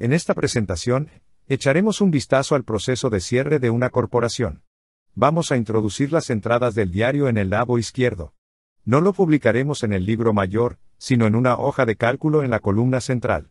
En esta presentación, echaremos un vistazo al proceso de cierre de una corporación. Vamos a introducir las entradas del diario en el lado izquierdo. No lo publicaremos en el libro mayor, sino en una hoja de cálculo en la columna central.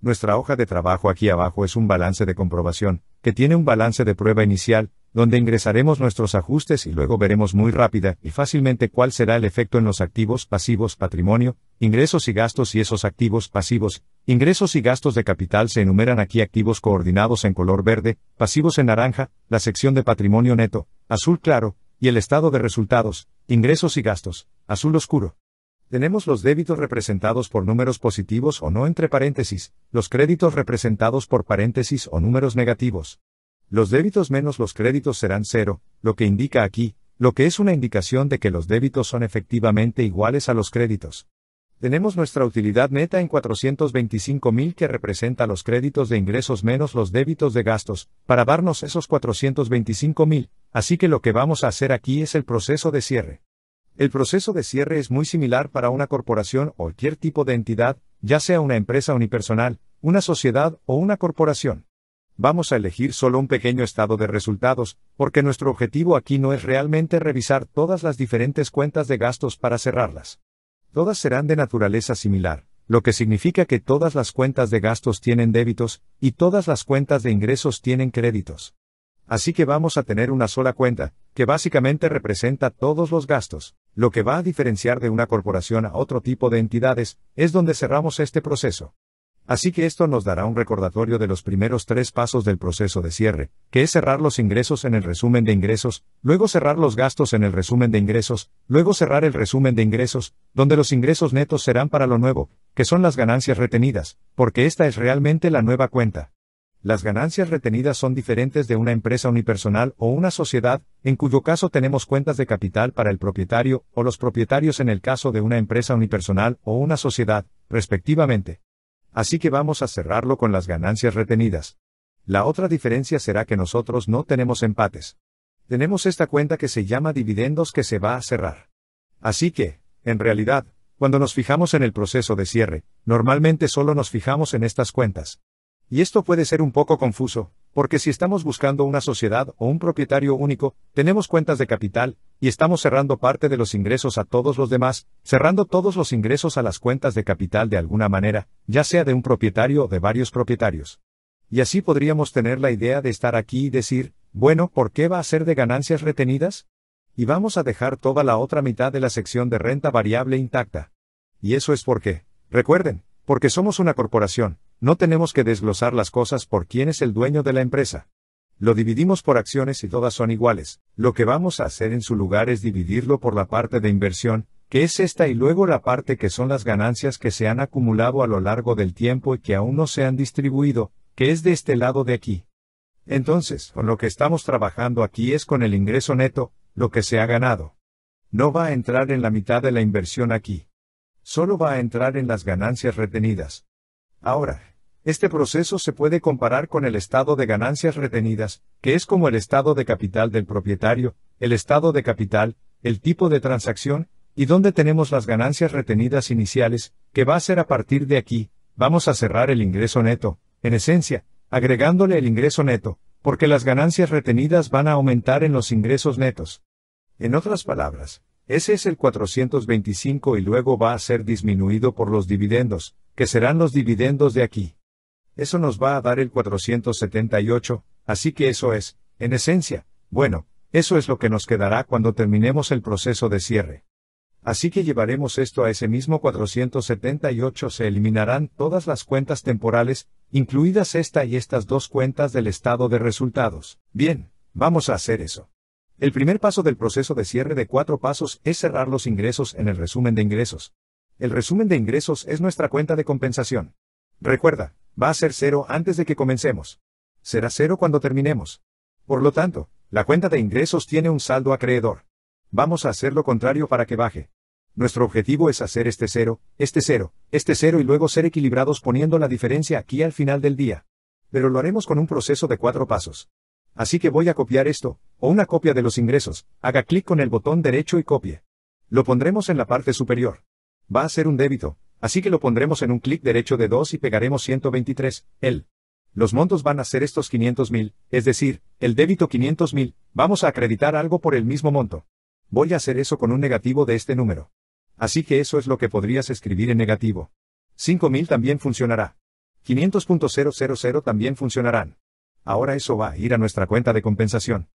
Nuestra hoja de trabajo aquí abajo es un balance de comprobación, que tiene un balance de prueba inicial, donde ingresaremos nuestros ajustes y luego veremos muy rápida y fácilmente cuál será el efecto en los activos pasivos patrimonio, ingresos y gastos y esos activos pasivos, ingresos y gastos de capital se enumeran aquí activos coordinados en color verde, pasivos en naranja, la sección de patrimonio neto, azul claro, y el estado de resultados, ingresos y gastos, azul oscuro. Tenemos los débitos representados por números positivos o no entre paréntesis, los créditos representados por paréntesis o números negativos. Los débitos menos los créditos serán cero, lo que indica aquí, lo que es una indicación de que los débitos son efectivamente iguales a los créditos. Tenemos nuestra utilidad neta en 425.000 que representa los créditos de ingresos menos los débitos de gastos, para darnos esos 425.000, así que lo que vamos a hacer aquí es el proceso de cierre. El proceso de cierre es muy similar para una corporación o cualquier tipo de entidad, ya sea una empresa unipersonal, una sociedad o una corporación vamos a elegir solo un pequeño estado de resultados, porque nuestro objetivo aquí no es realmente revisar todas las diferentes cuentas de gastos para cerrarlas. Todas serán de naturaleza similar, lo que significa que todas las cuentas de gastos tienen débitos, y todas las cuentas de ingresos tienen créditos. Así que vamos a tener una sola cuenta, que básicamente representa todos los gastos. Lo que va a diferenciar de una corporación a otro tipo de entidades, es donde cerramos este proceso. Así que esto nos dará un recordatorio de los primeros tres pasos del proceso de cierre, que es cerrar los ingresos en el resumen de ingresos, luego cerrar los gastos en el resumen de ingresos, luego cerrar el resumen de ingresos, donde los ingresos netos serán para lo nuevo, que son las ganancias retenidas, porque esta es realmente la nueva cuenta. Las ganancias retenidas son diferentes de una empresa unipersonal o una sociedad, en cuyo caso tenemos cuentas de capital para el propietario o los propietarios en el caso de una empresa unipersonal o una sociedad, respectivamente. Así que vamos a cerrarlo con las ganancias retenidas. La otra diferencia será que nosotros no tenemos empates. Tenemos esta cuenta que se llama dividendos que se va a cerrar. Así que, en realidad, cuando nos fijamos en el proceso de cierre, normalmente solo nos fijamos en estas cuentas. Y esto puede ser un poco confuso, porque si estamos buscando una sociedad o un propietario único, tenemos cuentas de capital, y estamos cerrando parte de los ingresos a todos los demás, cerrando todos los ingresos a las cuentas de capital de alguna manera, ya sea de un propietario o de varios propietarios. Y así podríamos tener la idea de estar aquí y decir, bueno, ¿por qué va a ser de ganancias retenidas? Y vamos a dejar toda la otra mitad de la sección de renta variable intacta. Y eso es porque, recuerden, porque somos una corporación, no tenemos que desglosar las cosas por quién es el dueño de la empresa. Lo dividimos por acciones y todas son iguales. Lo que vamos a hacer en su lugar es dividirlo por la parte de inversión, que es esta y luego la parte que son las ganancias que se han acumulado a lo largo del tiempo y que aún no se han distribuido, que es de este lado de aquí. Entonces, con lo que estamos trabajando aquí es con el ingreso neto, lo que se ha ganado. No va a entrar en la mitad de la inversión aquí. Solo va a entrar en las ganancias retenidas. Ahora, este proceso se puede comparar con el estado de ganancias retenidas, que es como el estado de capital del propietario, el estado de capital, el tipo de transacción, y donde tenemos las ganancias retenidas iniciales, que va a ser a partir de aquí, vamos a cerrar el ingreso neto, en esencia, agregándole el ingreso neto, porque las ganancias retenidas van a aumentar en los ingresos netos. En otras palabras, ese es el 425 y luego va a ser disminuido por los dividendos, que serán los dividendos de aquí eso nos va a dar el 478, así que eso es, en esencia, bueno, eso es lo que nos quedará cuando terminemos el proceso de cierre. Así que llevaremos esto a ese mismo 478, se eliminarán todas las cuentas temporales, incluidas esta y estas dos cuentas del estado de resultados. Bien, vamos a hacer eso. El primer paso del proceso de cierre de cuatro pasos es cerrar los ingresos en el resumen de ingresos. El resumen de ingresos es nuestra cuenta de compensación. Recuerda, va a ser cero antes de que comencemos. Será cero cuando terminemos. Por lo tanto, la cuenta de ingresos tiene un saldo acreedor. Vamos a hacer lo contrario para que baje. Nuestro objetivo es hacer este cero, este cero, este cero y luego ser equilibrados poniendo la diferencia aquí al final del día. Pero lo haremos con un proceso de cuatro pasos. Así que voy a copiar esto, o una copia de los ingresos, haga clic con el botón derecho y copie. Lo pondremos en la parte superior. Va a ser un débito, Así que lo pondremos en un clic derecho de 2 y pegaremos 123, el. Los montos van a ser estos 500.000, es decir, el débito 500.000, vamos a acreditar algo por el mismo monto. Voy a hacer eso con un negativo de este número. Así que eso es lo que podrías escribir en negativo. 5.000 también funcionará. 500.000 también funcionarán. Ahora eso va a ir a nuestra cuenta de compensación.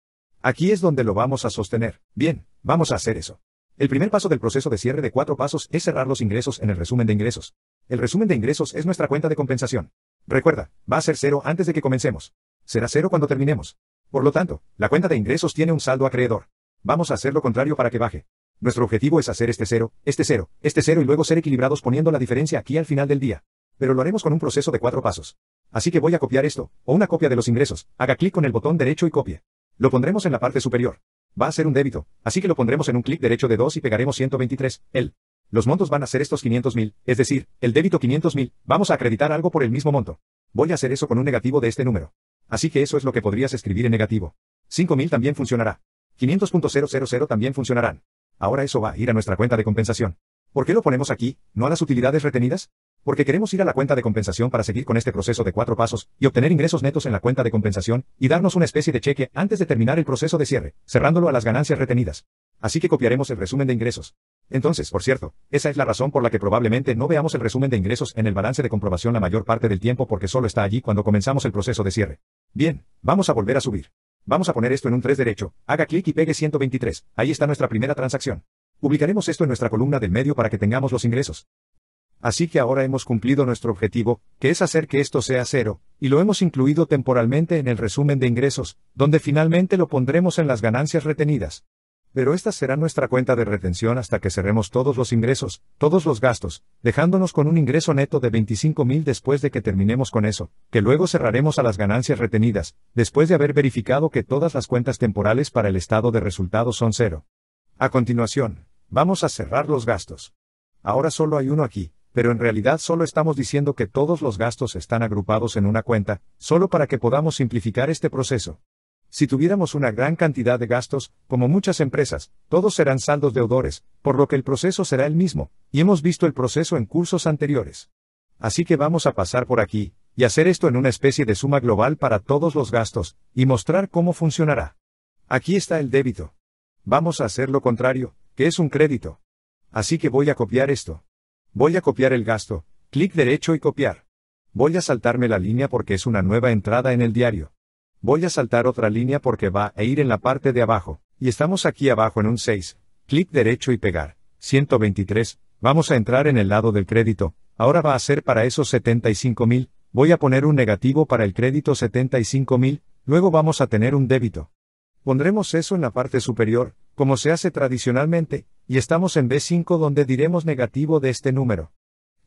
Aquí es donde lo vamos a sostener. Bien, vamos a hacer eso. El primer paso del proceso de cierre de cuatro pasos es cerrar los ingresos en el resumen de ingresos. El resumen de ingresos es nuestra cuenta de compensación. Recuerda, va a ser cero antes de que comencemos. Será cero cuando terminemos. Por lo tanto, la cuenta de ingresos tiene un saldo acreedor. Vamos a hacer lo contrario para que baje. Nuestro objetivo es hacer este cero, este cero, este cero y luego ser equilibrados poniendo la diferencia aquí al final del día. Pero lo haremos con un proceso de cuatro pasos. Así que voy a copiar esto, o una copia de los ingresos, haga clic con el botón derecho y copie. Lo pondremos en la parte superior. Va a ser un débito, así que lo pondremos en un clic derecho de 2 y pegaremos 123, el. Los montos van a ser estos 500.000, es decir, el débito 500.000, vamos a acreditar algo por el mismo monto. Voy a hacer eso con un negativo de este número. Así que eso es lo que podrías escribir en negativo. 5.000 también funcionará. 500.000 también funcionarán. Ahora eso va a ir a nuestra cuenta de compensación. ¿Por qué lo ponemos aquí, no a las utilidades retenidas? porque queremos ir a la cuenta de compensación para seguir con este proceso de cuatro pasos y obtener ingresos netos en la cuenta de compensación y darnos una especie de cheque antes de terminar el proceso de cierre, cerrándolo a las ganancias retenidas. Así que copiaremos el resumen de ingresos. Entonces, por cierto, esa es la razón por la que probablemente no veamos el resumen de ingresos en el balance de comprobación la mayor parte del tiempo porque solo está allí cuando comenzamos el proceso de cierre. Bien, vamos a volver a subir. Vamos a poner esto en un 3 derecho, haga clic y pegue 123, ahí está nuestra primera transacción. Publicaremos esto en nuestra columna del medio para que tengamos los ingresos. Así que ahora hemos cumplido nuestro objetivo, que es hacer que esto sea cero, y lo hemos incluido temporalmente en el resumen de ingresos, donde finalmente lo pondremos en las ganancias retenidas. Pero esta será nuestra cuenta de retención hasta que cerremos todos los ingresos, todos los gastos, dejándonos con un ingreso neto de 25.000 después de que terminemos con eso, que luego cerraremos a las ganancias retenidas, después de haber verificado que todas las cuentas temporales para el estado de resultados son cero. A continuación, vamos a cerrar los gastos. Ahora solo hay uno aquí, pero en realidad solo estamos diciendo que todos los gastos están agrupados en una cuenta, solo para que podamos simplificar este proceso. Si tuviéramos una gran cantidad de gastos, como muchas empresas, todos serán saldos deudores, por lo que el proceso será el mismo, y hemos visto el proceso en cursos anteriores. Así que vamos a pasar por aquí, y hacer esto en una especie de suma global para todos los gastos, y mostrar cómo funcionará. Aquí está el débito. Vamos a hacer lo contrario, que es un crédito. Así que voy a copiar esto. Voy a copiar el gasto, clic derecho y copiar. Voy a saltarme la línea porque es una nueva entrada en el diario. Voy a saltar otra línea porque va a ir en la parte de abajo, y estamos aquí abajo en un 6, clic derecho y pegar. 123, vamos a entrar en el lado del crédito, ahora va a ser para esos 75.000. mil, voy a poner un negativo para el crédito 75.000, mil, luego vamos a tener un débito. Pondremos eso en la parte superior, como se hace tradicionalmente, y estamos en b 5 donde diremos negativo de este número.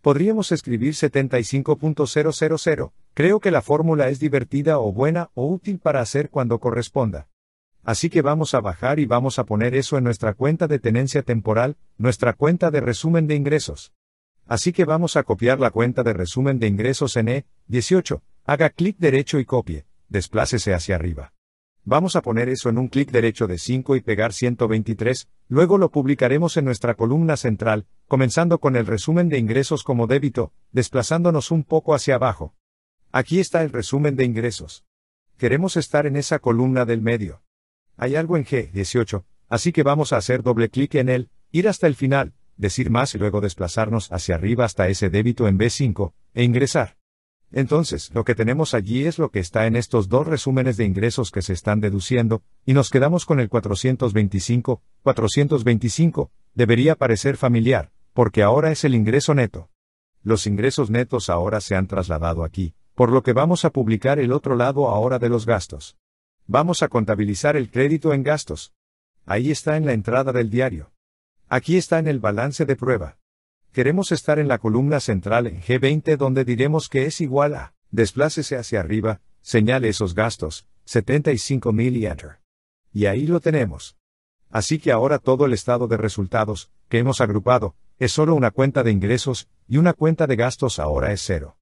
Podríamos escribir 75.000, creo que la fórmula es divertida o buena o útil para hacer cuando corresponda. Así que vamos a bajar y vamos a poner eso en nuestra cuenta de tenencia temporal, nuestra cuenta de resumen de ingresos. Así que vamos a copiar la cuenta de resumen de ingresos en E18, haga clic derecho y copie, desplácese hacia arriba. Vamos a poner eso en un clic derecho de 5 y pegar 123, luego lo publicaremos en nuestra columna central, comenzando con el resumen de ingresos como débito, desplazándonos un poco hacia abajo. Aquí está el resumen de ingresos. Queremos estar en esa columna del medio. Hay algo en G18, así que vamos a hacer doble clic en él, ir hasta el final, decir más y luego desplazarnos hacia arriba hasta ese débito en B5, e ingresar. Entonces, lo que tenemos allí es lo que está en estos dos resúmenes de ingresos que se están deduciendo, y nos quedamos con el 425, 425, debería parecer familiar, porque ahora es el ingreso neto. Los ingresos netos ahora se han trasladado aquí, por lo que vamos a publicar el otro lado ahora de los gastos. Vamos a contabilizar el crédito en gastos. Ahí está en la entrada del diario. Aquí está en el balance de prueba. Queremos estar en la columna central en G20 donde diremos que es igual a, desplácese hacia arriba, señale esos gastos, 75 y enter. Y ahí lo tenemos. Así que ahora todo el estado de resultados, que hemos agrupado, es solo una cuenta de ingresos, y una cuenta de gastos ahora es cero.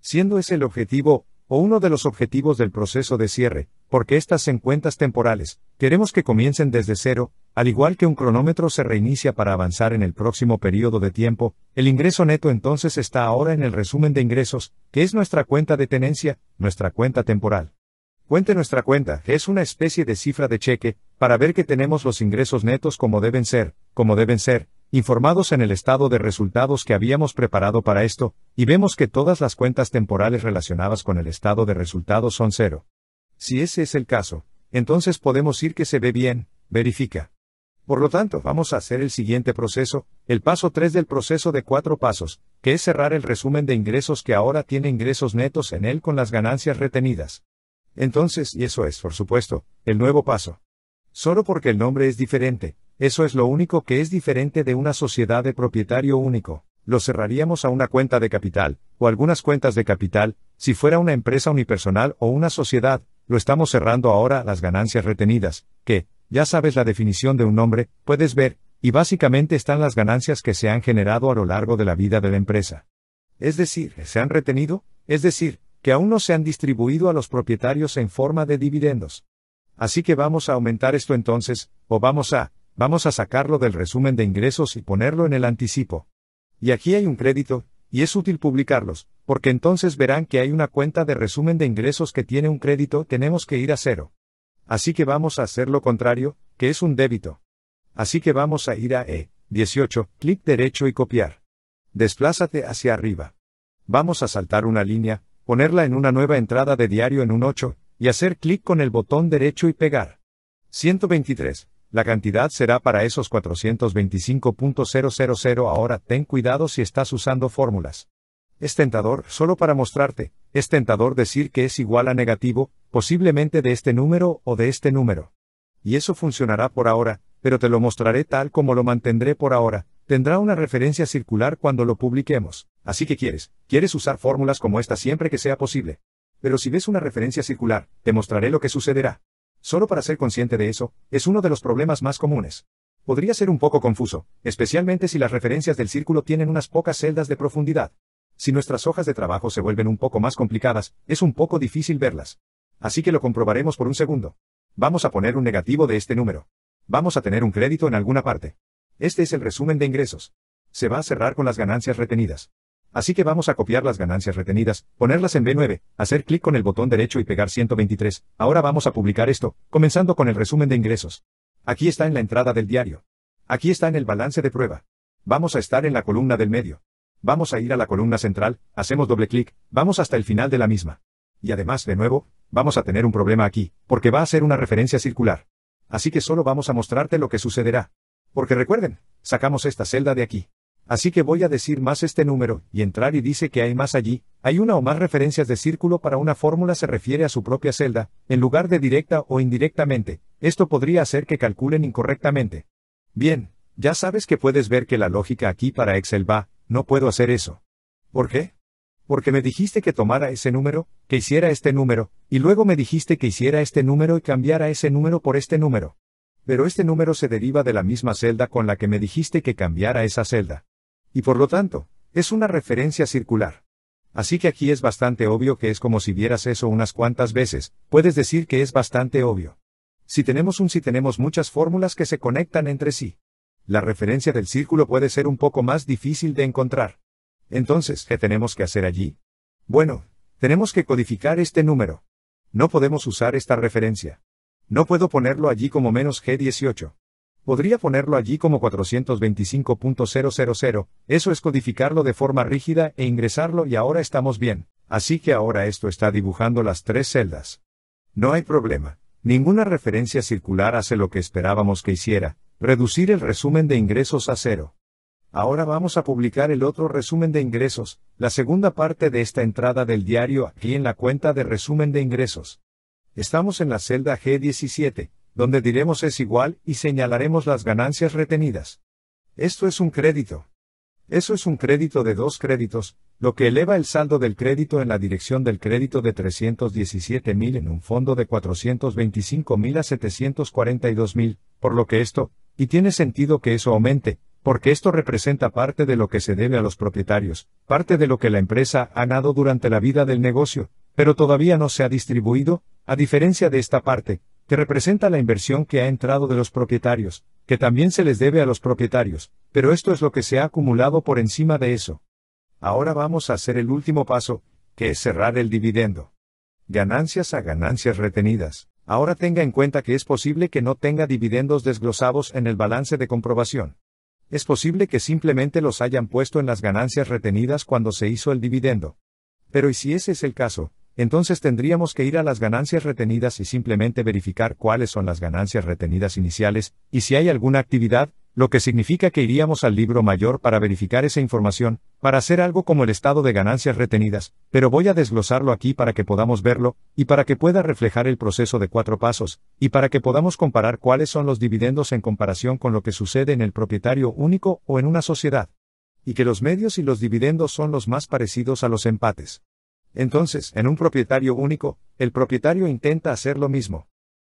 Siendo ese el objetivo, o uno de los objetivos del proceso de cierre, porque estas cuentas temporales, queremos que comiencen desde cero, al igual que un cronómetro se reinicia para avanzar en el próximo periodo de tiempo, el ingreso neto entonces está ahora en el resumen de ingresos, que es nuestra cuenta de tenencia, nuestra cuenta temporal. Cuente nuestra cuenta, es una especie de cifra de cheque, para ver que tenemos los ingresos netos como deben ser, como deben ser, informados en el estado de resultados que habíamos preparado para esto, y vemos que todas las cuentas temporales relacionadas con el estado de resultados son cero. Si ese es el caso, entonces podemos ir que se ve bien, verifica. Por lo tanto, vamos a hacer el siguiente proceso, el paso 3 del proceso de cuatro pasos, que es cerrar el resumen de ingresos que ahora tiene ingresos netos en él con las ganancias retenidas. Entonces, y eso es, por supuesto, el nuevo paso. Solo porque el nombre es diferente, eso es lo único que es diferente de una sociedad de propietario único. Lo cerraríamos a una cuenta de capital, o algunas cuentas de capital, si fuera una empresa unipersonal o una sociedad, lo estamos cerrando ahora a las ganancias retenidas, que, ya sabes la definición de un nombre, puedes ver, y básicamente están las ganancias que se han generado a lo largo de la vida de la empresa. Es decir, se han retenido, es decir, que aún no se han distribuido a los propietarios en forma de dividendos. Así que vamos a aumentar esto entonces, o vamos a, Vamos a sacarlo del resumen de ingresos y ponerlo en el anticipo. Y aquí hay un crédito, y es útil publicarlos, porque entonces verán que hay una cuenta de resumen de ingresos que tiene un crédito, tenemos que ir a cero. Así que vamos a hacer lo contrario, que es un débito. Así que vamos a ir a E18, clic derecho y copiar. Desplázate hacia arriba. Vamos a saltar una línea, ponerla en una nueva entrada de diario en un 8, y hacer clic con el botón derecho y pegar. 123. La cantidad será para esos 425.000 ahora ten cuidado si estás usando fórmulas. Es tentador, solo para mostrarte, es tentador decir que es igual a negativo, posiblemente de este número o de este número. Y eso funcionará por ahora, pero te lo mostraré tal como lo mantendré por ahora, tendrá una referencia circular cuando lo publiquemos, así que quieres, quieres usar fórmulas como esta siempre que sea posible. Pero si ves una referencia circular, te mostraré lo que sucederá. Solo para ser consciente de eso, es uno de los problemas más comunes. Podría ser un poco confuso, especialmente si las referencias del círculo tienen unas pocas celdas de profundidad. Si nuestras hojas de trabajo se vuelven un poco más complicadas, es un poco difícil verlas. Así que lo comprobaremos por un segundo. Vamos a poner un negativo de este número. Vamos a tener un crédito en alguna parte. Este es el resumen de ingresos. Se va a cerrar con las ganancias retenidas. Así que vamos a copiar las ganancias retenidas, ponerlas en B9, hacer clic con el botón derecho y pegar 123. Ahora vamos a publicar esto, comenzando con el resumen de ingresos. Aquí está en la entrada del diario. Aquí está en el balance de prueba. Vamos a estar en la columna del medio. Vamos a ir a la columna central, hacemos doble clic, vamos hasta el final de la misma. Y además, de nuevo, vamos a tener un problema aquí, porque va a ser una referencia circular. Así que solo vamos a mostrarte lo que sucederá. Porque recuerden, sacamos esta celda de aquí. Así que voy a decir más este número, y entrar y dice que hay más allí, hay una o más referencias de círculo para una fórmula se refiere a su propia celda, en lugar de directa o indirectamente, esto podría hacer que calculen incorrectamente. Bien, ya sabes que puedes ver que la lógica aquí para Excel va, no puedo hacer eso. ¿Por qué? Porque me dijiste que tomara ese número, que hiciera este número, y luego me dijiste que hiciera este número y cambiara ese número por este número. Pero este número se deriva de la misma celda con la que me dijiste que cambiara esa celda. Y por lo tanto, es una referencia circular. Así que aquí es bastante obvio que es como si vieras eso unas cuantas veces, puedes decir que es bastante obvio. Si tenemos un si tenemos muchas fórmulas que se conectan entre sí. La referencia del círculo puede ser un poco más difícil de encontrar. Entonces, ¿qué tenemos que hacer allí? Bueno, tenemos que codificar este número. No podemos usar esta referencia. No puedo ponerlo allí como menos G18 podría ponerlo allí como 425.000, eso es codificarlo de forma rígida e ingresarlo y ahora estamos bien, así que ahora esto está dibujando las tres celdas. No hay problema, ninguna referencia circular hace lo que esperábamos que hiciera, reducir el resumen de ingresos a cero. Ahora vamos a publicar el otro resumen de ingresos, la segunda parte de esta entrada del diario aquí en la cuenta de resumen de ingresos. Estamos en la celda G17, donde diremos es igual y señalaremos las ganancias retenidas. Esto es un crédito. Eso es un crédito de dos créditos, lo que eleva el saldo del crédito en la dirección del crédito de 317.000 en un fondo de 425.000 a 742.000, por lo que esto, y tiene sentido que eso aumente, porque esto representa parte de lo que se debe a los propietarios, parte de lo que la empresa ha ganado durante la vida del negocio, pero todavía no se ha distribuido, a diferencia de esta parte, que representa la inversión que ha entrado de los propietarios, que también se les debe a los propietarios, pero esto es lo que se ha acumulado por encima de eso. Ahora vamos a hacer el último paso, que es cerrar el dividendo. Ganancias a ganancias retenidas. Ahora tenga en cuenta que es posible que no tenga dividendos desglosados en el balance de comprobación. Es posible que simplemente los hayan puesto en las ganancias retenidas cuando se hizo el dividendo. Pero ¿y si ese es el caso? entonces tendríamos que ir a las ganancias retenidas y simplemente verificar cuáles son las ganancias retenidas iniciales, y si hay alguna actividad, lo que significa que iríamos al libro mayor para verificar esa información, para hacer algo como el estado de ganancias retenidas, pero voy a desglosarlo aquí para que podamos verlo, y para que pueda reflejar el proceso de cuatro pasos, y para que podamos comparar cuáles son los dividendos en comparación con lo que sucede en el propietario único o en una sociedad. Y que los medios y los dividendos son los más parecidos a los empates. Entonces, en un propietario único, el propietario intenta hacer lo mismo.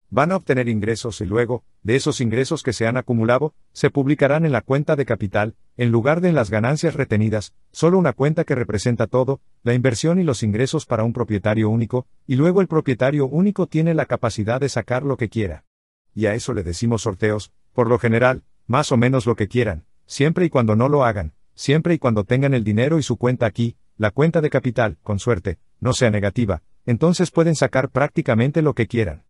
Van a obtener ingresos y luego, de esos ingresos que se han acumulado, se publicarán en la cuenta de capital, en lugar de en las ganancias retenidas, solo una cuenta que representa todo, la inversión y los ingresos para un propietario único, y luego el propietario único tiene la capacidad de sacar lo que quiera. Y a eso le decimos sorteos, por lo general, más o menos lo que quieran, siempre y cuando no lo hagan, siempre y cuando tengan el dinero y su cuenta aquí, la cuenta de capital, con suerte, no sea negativa, entonces pueden sacar prácticamente lo que quieran.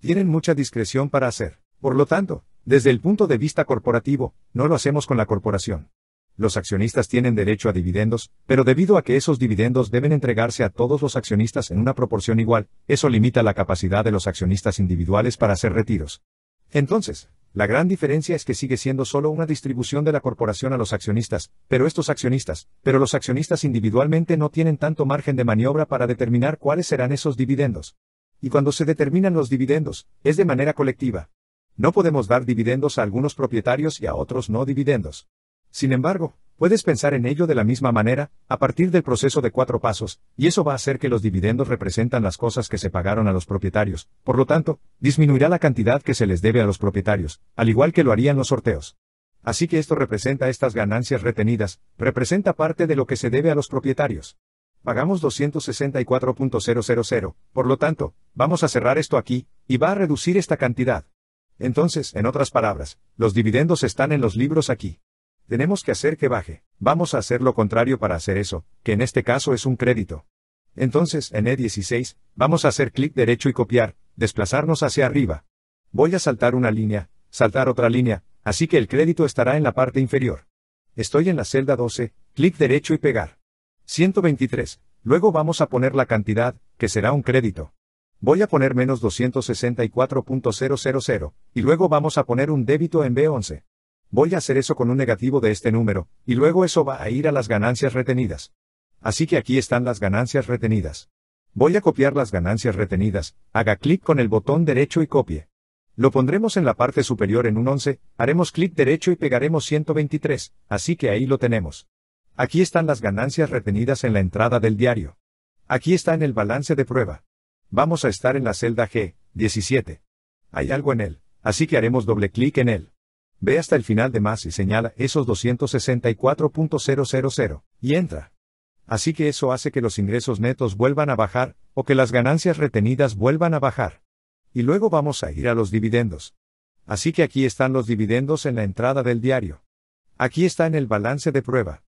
Tienen mucha discreción para hacer. Por lo tanto, desde el punto de vista corporativo, no lo hacemos con la corporación. Los accionistas tienen derecho a dividendos, pero debido a que esos dividendos deben entregarse a todos los accionistas en una proporción igual, eso limita la capacidad de los accionistas individuales para hacer retiros. Entonces, la gran diferencia es que sigue siendo solo una distribución de la corporación a los accionistas, pero estos accionistas, pero los accionistas individualmente no tienen tanto margen de maniobra para determinar cuáles serán esos dividendos. Y cuando se determinan los dividendos, es de manera colectiva. No podemos dar dividendos a algunos propietarios y a otros no dividendos. Sin embargo, Puedes pensar en ello de la misma manera, a partir del proceso de cuatro pasos, y eso va a hacer que los dividendos representan las cosas que se pagaron a los propietarios, por lo tanto, disminuirá la cantidad que se les debe a los propietarios, al igual que lo harían los sorteos. Así que esto representa estas ganancias retenidas, representa parte de lo que se debe a los propietarios. Pagamos 264.000, por lo tanto, vamos a cerrar esto aquí, y va a reducir esta cantidad. Entonces, en otras palabras, los dividendos están en los libros aquí. Tenemos que hacer que baje. Vamos a hacer lo contrario para hacer eso, que en este caso es un crédito. Entonces, en E16, vamos a hacer clic derecho y copiar, desplazarnos hacia arriba. Voy a saltar una línea, saltar otra línea, así que el crédito estará en la parte inferior. Estoy en la celda 12, clic derecho y pegar. 123. Luego vamos a poner la cantidad, que será un crédito. Voy a poner menos 264.000, y luego vamos a poner un débito en B11 voy a hacer eso con un negativo de este número, y luego eso va a ir a las ganancias retenidas. Así que aquí están las ganancias retenidas. Voy a copiar las ganancias retenidas, haga clic con el botón derecho y copie. Lo pondremos en la parte superior en un 11, haremos clic derecho y pegaremos 123, así que ahí lo tenemos. Aquí están las ganancias retenidas en la entrada del diario. Aquí está en el balance de prueba. Vamos a estar en la celda G, 17. Hay algo en él, así que haremos doble clic en él. Ve hasta el final de más y señala esos 264.000 y entra. Así que eso hace que los ingresos netos vuelvan a bajar, o que las ganancias retenidas vuelvan a bajar. Y luego vamos a ir a los dividendos. Así que aquí están los dividendos en la entrada del diario. Aquí está en el balance de prueba.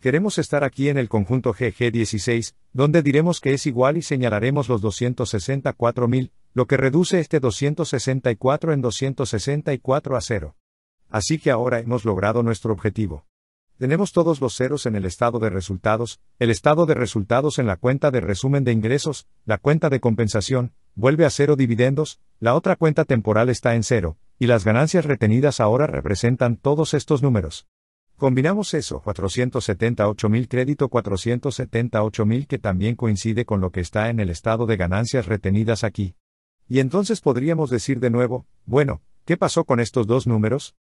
Queremos estar aquí en el conjunto GG16, donde diremos que es igual y señalaremos los 264.000, lo que reduce este 264 en 264 a 0. Así que ahora hemos logrado nuestro objetivo. Tenemos todos los ceros en el estado de resultados, el estado de resultados en la cuenta de resumen de ingresos, la cuenta de compensación, vuelve a cero dividendos, la otra cuenta temporal está en cero, y las ganancias retenidas ahora representan todos estos números. Combinamos eso, 478.000 crédito 478.000 que también coincide con lo que está en el estado de ganancias retenidas aquí. Y entonces podríamos decir de nuevo, bueno, ¿qué pasó con estos dos números?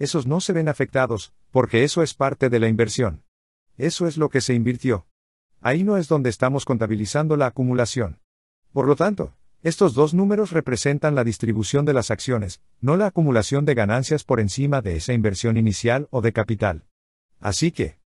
esos no se ven afectados, porque eso es parte de la inversión. Eso es lo que se invirtió. Ahí no es donde estamos contabilizando la acumulación. Por lo tanto, estos dos números representan la distribución de las acciones, no la acumulación de ganancias por encima de esa inversión inicial o de capital. Así que,